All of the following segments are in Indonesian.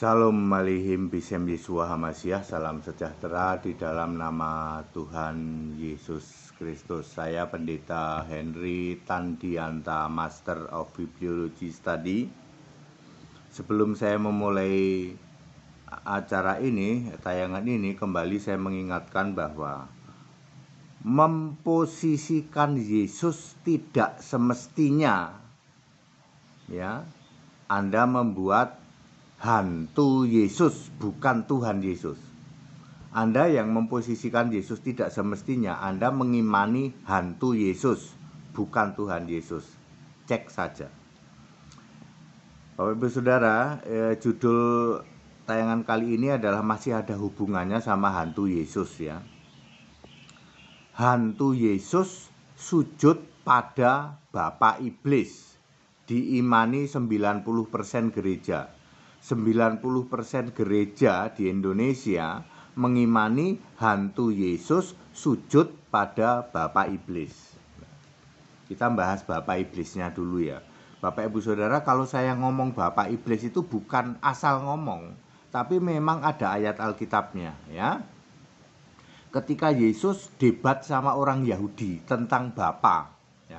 Salam malihim bisem Yesua Hamasiah, salam sejahtera di dalam nama Tuhan Yesus Kristus. Saya Pendeta Henry Tandianta, Master of Bibliology Study. Sebelum saya memulai acara ini, tayangan ini, kembali saya mengingatkan bahwa memposisikan Yesus tidak semestinya ya Anda membuat hantu Yesus, bukan Tuhan Yesus. Anda yang memposisikan Yesus tidak semestinya Anda mengimani hantu Yesus, bukan Tuhan Yesus. Cek saja. Bapak Ibu Saudara, eh, judul tayangan kali ini adalah masih ada hubungannya sama hantu Yesus ya. Hantu Yesus sujud pada Bapak Iblis. Diimani 90% gereja 90% gereja di Indonesia mengimani hantu Yesus sujud pada Bapak Iblis. Kita bahas Bapak Iblisnya dulu ya. Bapak Ibu Saudara, kalau saya ngomong Bapak Iblis itu bukan asal ngomong, tapi memang ada ayat Alkitabnya ya. Ketika Yesus debat sama orang Yahudi tentang Bapa, ya.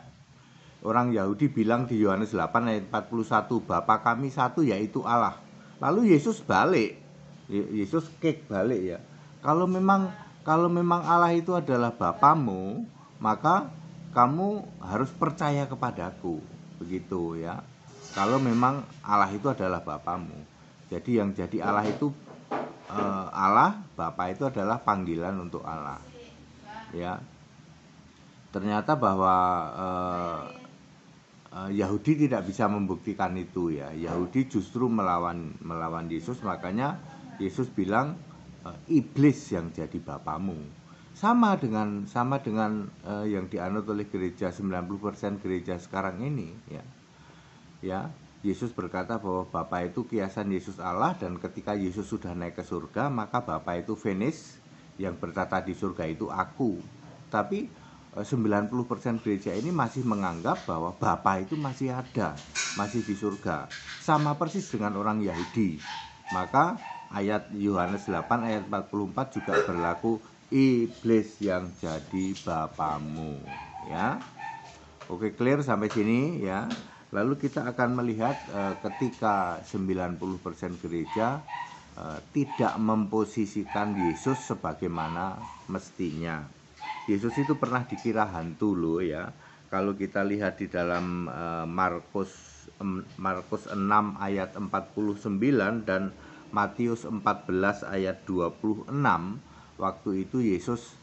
Orang Yahudi bilang di Yohanes 8 ayat 41, Bapa kami satu yaitu Allah. Lalu Yesus balik. Yesus kek balik ya. Kalau memang kalau memang Allah itu adalah bapamu, maka kamu harus percaya kepadaku. Begitu ya. Kalau memang Allah itu adalah bapamu. Jadi yang jadi Allah itu eh, Allah, Bapa itu adalah panggilan untuk Allah. Ya. Ternyata bahwa eh, Eh, Yahudi tidak bisa membuktikan itu ya. Yahudi justru melawan melawan Yesus makanya Yesus bilang eh, iblis yang jadi bapamu. Sama dengan sama dengan uh, yang dianut oleh gereja 90% gereja sekarang ini ya. Ya, Yesus berkata bahwa Bapa itu kiasan Yesus Allah dan ketika Yesus sudah naik ke surga maka Bapa itu finish yang bertata di surga itu aku. Tapi 90% eh, gereja ini masih menganggap bahwa Bapak itu masih ada, masih di surga. Sama persis dengan orang Yahudi. Maka ayat Yohanes 8 ayat 44 juga berlaku iblis yang jadi bapamu, ya. Oke, clear sampai sini ya. Lalu kita akan melihat eh, ketika 90% gereja eh, tidak memposisikan Yesus sebagaimana mestinya. Yesus itu pernah dikira hantu loh ya. Kalau kita lihat di dalam eh, Markus Markus 6 ayat 49 dan Matius 14 ayat 26 waktu itu Yesus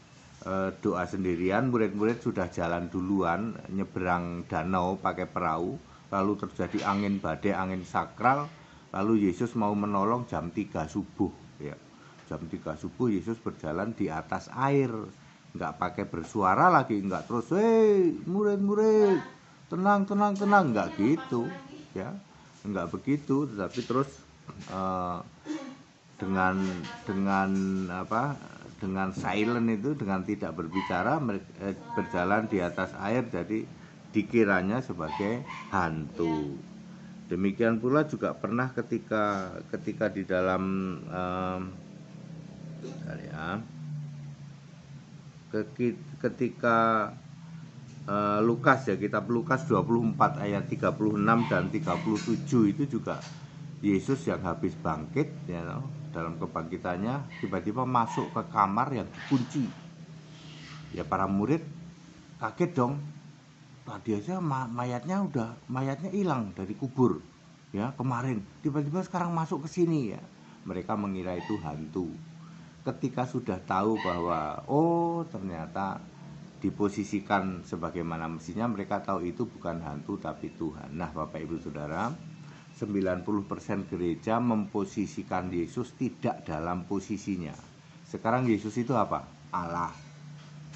eh, doa sendirian murid-murid sudah jalan duluan nyeberang danau pakai perahu lalu terjadi angin badai angin sakral lalu Yesus mau menolong jam 3 subuh ya jam 3 subuh Yesus berjalan di atas air nggak pakai bersuara lagi nggak terus hei murid-murid tenang tenang tenang nggak gitu ya nggak begitu tetapi terus uh, dengan dengan apa dengan silent itu dengan tidak berbicara eh, berjalan di atas air jadi dikiranya sebagai hantu demikian pula juga pernah ketika ketika di dalam um, ya ketika eh, Lukas ya kitab Lukas 24 ayat 36 dan 37 itu juga Yesus yang habis bangkit ya you know, dalam kebangkitannya tiba-tiba masuk ke kamar yang dikunci ya para murid kaget dong tadi aja mayatnya udah mayatnya hilang dari kubur ya kemarin tiba-tiba sekarang masuk ke sini ya mereka mengira itu hantu ketika sudah tahu bahwa oh ternyata diposisikan sebagaimana mestinya mereka tahu itu bukan hantu tapi Tuhan. Nah, Bapak Ibu Saudara, 90% gereja memposisikan Yesus tidak dalam posisinya. Sekarang Yesus itu apa? Allah.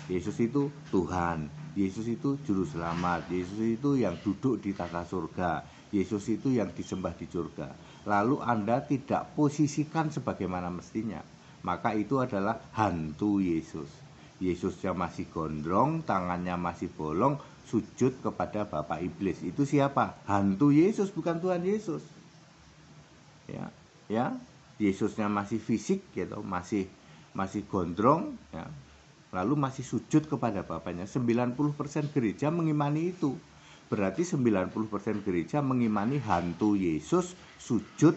Yesus itu Tuhan. Yesus itu juru selamat. Yesus itu yang duduk di tata surga. Yesus itu yang disembah di surga. Lalu Anda tidak posisikan sebagaimana mestinya maka itu adalah hantu Yesus. Yesusnya masih gondrong, tangannya masih bolong, sujud kepada Bapak Iblis. Itu siapa? Hantu Yesus, bukan Tuhan Yesus. Ya, ya. Yesusnya masih fisik gitu, masih masih gondrong, ya. Lalu masih sujud kepada Bapaknya. 90% gereja mengimani itu. Berarti 90% gereja mengimani hantu Yesus sujud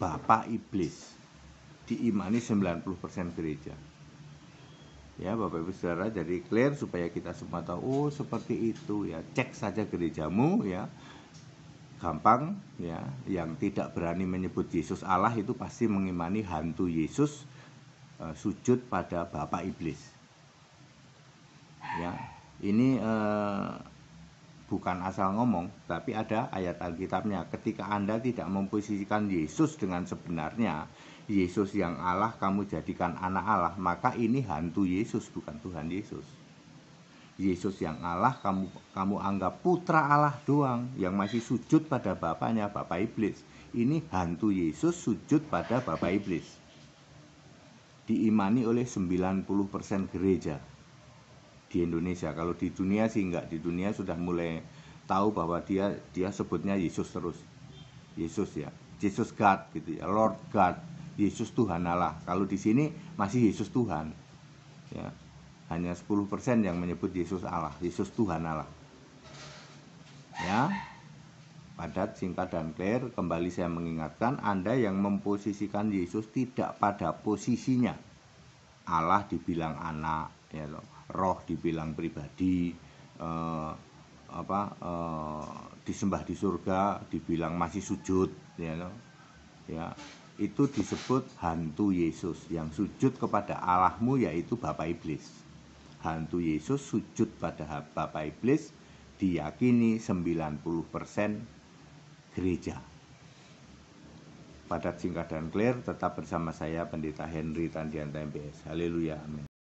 Bapak Iblis diimani 90% gereja ya Bapak Ibu Saudara jadi clear supaya kita semua tahu oh seperti itu ya cek saja gerejamu ya gampang ya yang tidak berani menyebut Yesus Allah itu pasti mengimani hantu Yesus uh, sujud pada Bapak Iblis ya ini uh, bukan asal ngomong, tapi ada ayat Alkitabnya. Ketika Anda tidak memposisikan Yesus dengan sebenarnya, Yesus yang Allah kamu jadikan anak Allah, maka ini hantu Yesus bukan Tuhan Yesus. Yesus yang Allah kamu kamu anggap putra Allah doang yang masih sujud pada bapaknya, bapak iblis. Ini hantu Yesus sujud pada bapak iblis. Diimani oleh 90% gereja di Indonesia kalau di dunia sih enggak di dunia sudah mulai tahu bahwa dia dia sebutnya Yesus terus Yesus ya Yesus God gitu ya Lord God Yesus Tuhan Allah kalau di sini masih Yesus Tuhan ya hanya 10% yang menyebut Yesus Allah Yesus Tuhan Allah ya padat, singkat, dan clear. Kembali saya mengingatkan, Anda yang memposisikan Yesus tidak pada posisinya. Allah dibilang anak, ya loh roh dibilang pribadi eh, apa eh, disembah di surga dibilang masih sujud ya you know? ya itu disebut hantu Yesus yang sujud kepada Allahmu yaitu Bapak Iblis hantu Yesus sujud pada Bapak Iblis diyakini 90% gereja padat singkat dan clear tetap bersama saya pendeta Henry Tandianta MBS haleluya amin